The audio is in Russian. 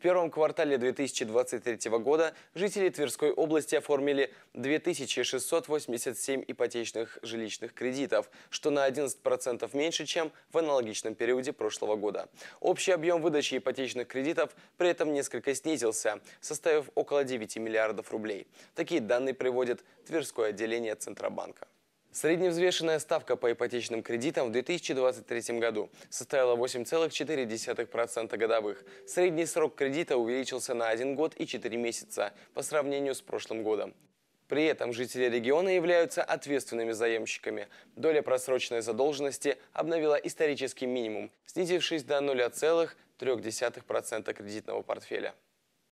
первом квартале 2023 года жители Тверской области оформили 2687 ипотечных жилищных кредитов, что на 11% меньше, чем в аналогичном периоде прошлого года. Общий объем выдачи ипотечных кредитов при этом несколько снизился, составив около 9 миллиардов рублей. Такие данные приводит Тверское отделение Центробанка. Средневзвешенная ставка по ипотечным кредитам в 2023 году составила 8,4% годовых. Средний срок кредита увеличился на 1 год и 4 месяца по сравнению с прошлым годом. При этом жители региона являются ответственными заемщиками. Доля просроченной задолженности обновила исторический минимум, снизившись до 0,3% кредитного портфеля.